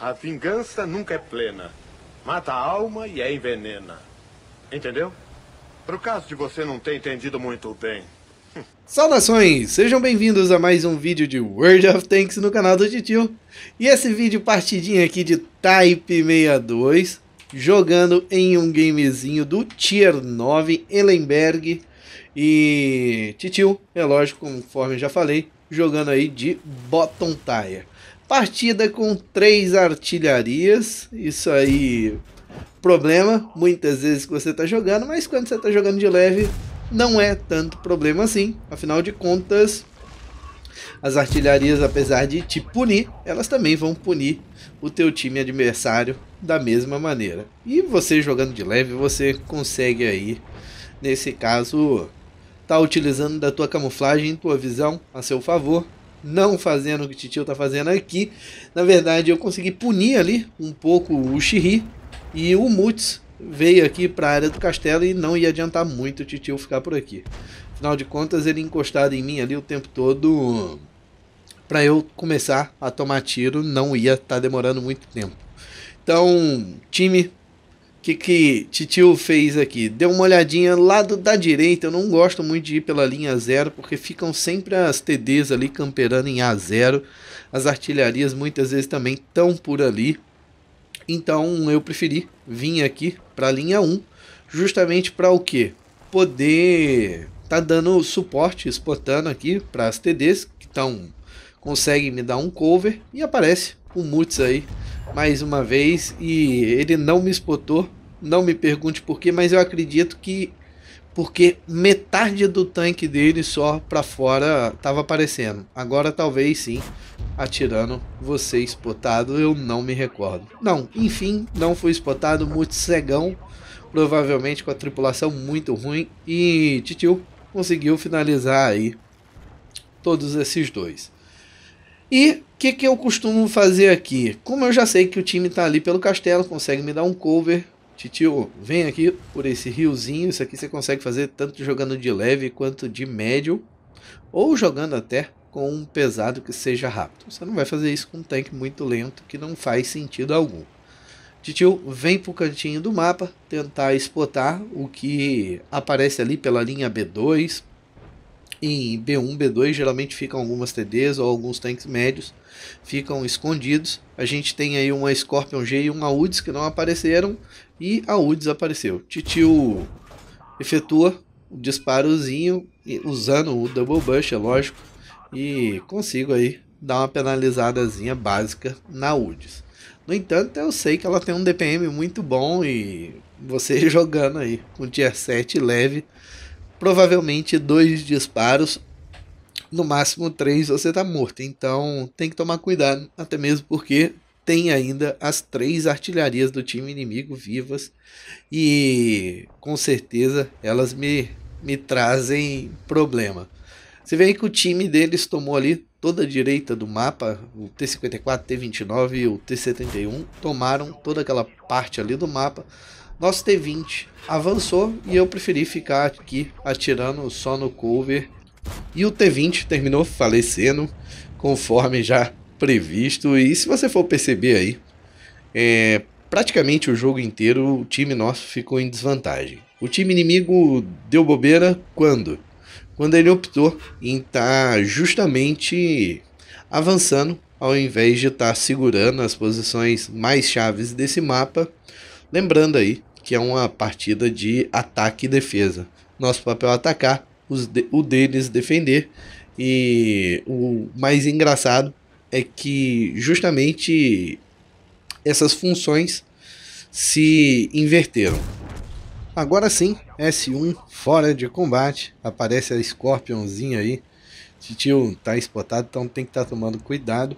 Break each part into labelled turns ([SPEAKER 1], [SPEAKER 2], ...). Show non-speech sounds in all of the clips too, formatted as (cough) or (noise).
[SPEAKER 1] A vingança nunca é plena. Mata a alma e é envenena. Entendeu? Pro caso de você não ter entendido muito bem. (laughs) Saudações! Sejam bem-vindos a mais um vídeo de World of Tanks no canal do Titio. E esse vídeo partidinha aqui de Type 62, jogando em um gamezinho do Tier 9, Ellenberg. E Titio, é lógico, conforme já falei, jogando aí de Bottom Tire. Partida com três artilharias. Isso aí, problema muitas vezes que você está jogando, mas quando você está jogando de leve, não é tanto problema assim. Afinal de contas, as artilharias, apesar de te punir, elas também vão punir o teu time adversário da mesma maneira. E você jogando de leve, você consegue aí, nesse caso, tá utilizando da tua camuflagem, tua visão a seu favor não fazendo o que Titio tá fazendo aqui. Na verdade, eu consegui punir ali um pouco o Shiri e o Mutz veio aqui para a área do castelo e não ia adiantar muito o Titio ficar por aqui. Afinal de contas, ele encostado em mim ali o tempo todo para eu começar a tomar tiro não ia estar tá demorando muito tempo. Então, time que, que Titio fez aqui? Deu uma olhadinha lado da direita. Eu não gosto muito de ir pela linha zero, porque ficam sempre as TDs ali camperando em A0. As artilharias muitas vezes também estão por ali. Então eu preferi vir aqui para a linha 1, justamente para o quê? Poder tá dando suporte, exportando aqui para as TDs que tão conseguem me dar um cover e aparece o Mutz aí mais uma vez e ele não me espotou. Não me pergunte por quê, mas eu acredito que porque metade do tanque dele só para fora tava aparecendo. Agora talvez sim, atirando, você espotado, eu não me recordo. Não, enfim, não foi espotado, muito cegão, provavelmente com a tripulação muito ruim e Titio conseguiu finalizar aí todos esses dois. E que, que eu costumo fazer aqui? Como eu já sei que o time está ali pelo castelo, consegue me dar um cover. Titio, vem aqui por esse riozinho. Isso aqui você consegue fazer tanto jogando de leve quanto de médio. Ou jogando até com um pesado que seja rápido. Você não vai fazer isso com um tanque muito lento, que não faz sentido algum. Titio, vem para o cantinho do mapa tentar espotar o que aparece ali pela linha B2, em B1, B2 geralmente ficam algumas TDs ou alguns tanques médios, ficam escondidos. A gente tem aí uma Scorpion G e uma UDS que não apareceram e a UDS apareceu. Titio efetua o um disparozinho usando o Double Bush, é lógico, e consigo aí dar uma penalizadazinha básica na UDS. No entanto, eu sei que ela tem um DPM muito bom e você (laughs) jogando aí com tier 7 leve provavelmente dois disparos, no máximo três você está morto. Então tem que tomar cuidado, até mesmo porque tem ainda as três artilharias do time inimigo vivas e com certeza elas me, me trazem problema. Você vê que o time deles tomou ali toda a direita do mapa, o T-54, T-29 e o T-71, tomaram toda aquela parte ali do mapa. Nosso T20 avançou e eu preferi ficar aqui atirando só no cover. E o T20 terminou falecendo, conforme já previsto. E se você for perceber aí, é, praticamente o jogo inteiro o time nosso ficou em desvantagem. O time inimigo deu bobeira quando? Quando ele optou em estar tá justamente avançando ao invés de estar tá segurando as posições mais chaves desse mapa Lembrando aí que é uma partida de ataque e defesa. Nosso papel é atacar, de, o deles defender. E o mais engraçado é que justamente essas funções se inverteram. Agora sim, S1 fora de combate. Aparece a Scorpionzinha aí. Titio tá espotado, então tem que estar tá tomando cuidado.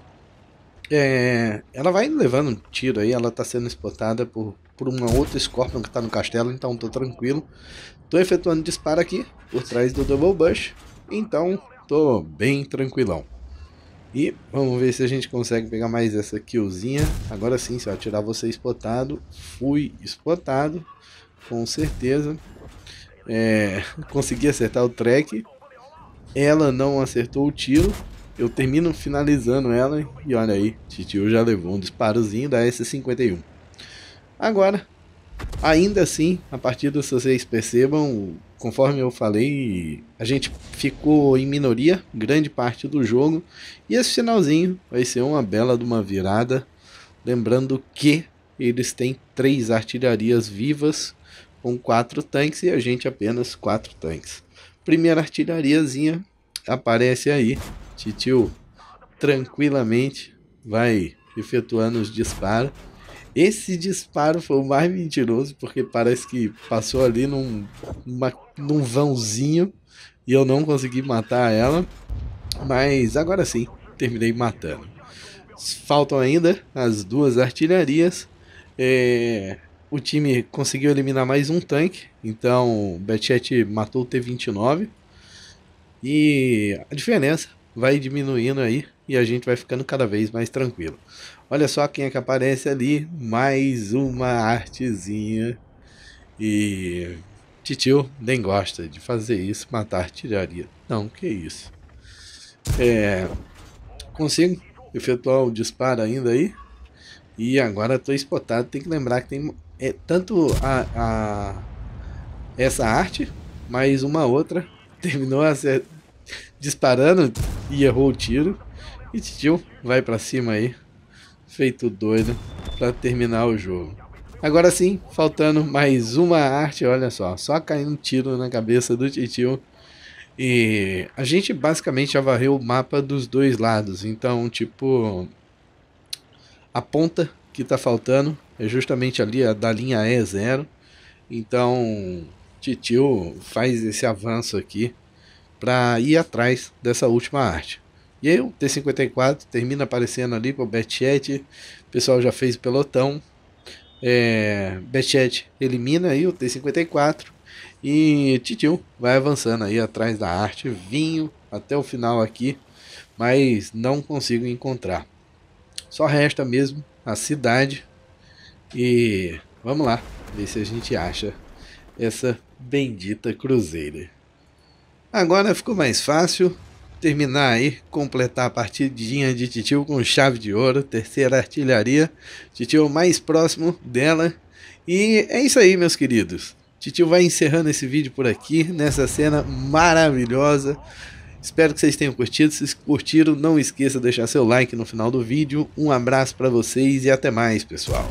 [SPEAKER 1] É, ela vai levando um tiro aí, ela tá sendo espotada por por uma outra Scorpion que está no castelo, então estou tranquilo. Estou efetuando disparo aqui por trás do Double Bush, então estou bem tranquilão. E vamos ver se a gente consegue pegar mais essa killzinha. Agora sim, se eu atirar você spotado, fui spotado, com certeza. É, consegui acertar o track. Ela não acertou o tiro. Eu termino finalizando ela e olha aí, Titio já levou um disparozinho da S51. Agora, ainda assim, a do que vocês percebam, conforme eu falei, a gente ficou em minoria grande parte do jogo. E esse finalzinho vai ser uma bela de uma virada. Lembrando que eles têm três artilharias vivas com quatro tanques e a gente apenas quatro tanques. Primeira artilhariazinha aparece aí, Titio tranquilamente vai efetuando os disparos. Esse disparo foi o mais mentiroso, porque parece que passou ali num, uma, num vãozinho e eu não consegui matar ela. Mas agora sim, terminei matando. Faltam ainda as duas artilharias. É, o time conseguiu eliminar mais um tanque, então Betchet matou o T-29. E a diferença vai diminuindo aí e a gente vai ficando cada vez mais tranquilo. Olha só quem é que aparece ali, mais uma artezinha. E Titio nem gosta de fazer isso, matar artilharia. Não, que isso. É, consigo efetuar o disparo ainda aí. E agora estou espotado. Tem que lembrar que tem é, tanto a, a, essa arte, mais uma outra. (laughs) Terminou ser disparando e errou o tiro. E tio vai pra cima aí, feito doido, pra terminar o jogo. Agora sim, faltando mais uma arte, olha só, só caindo um tiro na cabeça do Titio. E a gente basicamente já varreu o mapa dos dois lados, então tipo... A ponta que tá faltando é justamente ali a da linha E0. Então, Titio faz esse avanço aqui para ir atrás dessa última arte. E aí o T-54 termina aparecendo ali para o Betchat. O pessoal já fez o pelotão. É, Betchat elimina aí o T-54. E Titio vai avançando aí atrás da arte. Vinho até o final aqui. Mas não consigo encontrar. Só resta mesmo a cidade. E vamos lá. Ver se a gente acha essa bendita cruzeira. Agora ficou mais fácil terminar aí, completar a partidinha de Titio com chave de ouro, terceira artilharia. Titio mais próximo dela. E é isso aí, meus queridos. Titio vai encerrando esse vídeo por aqui, nessa cena maravilhosa. Espero que vocês tenham curtido. Se curtiram, não esqueça de deixar seu like no final do vídeo. Um abraço para vocês e até mais, pessoal.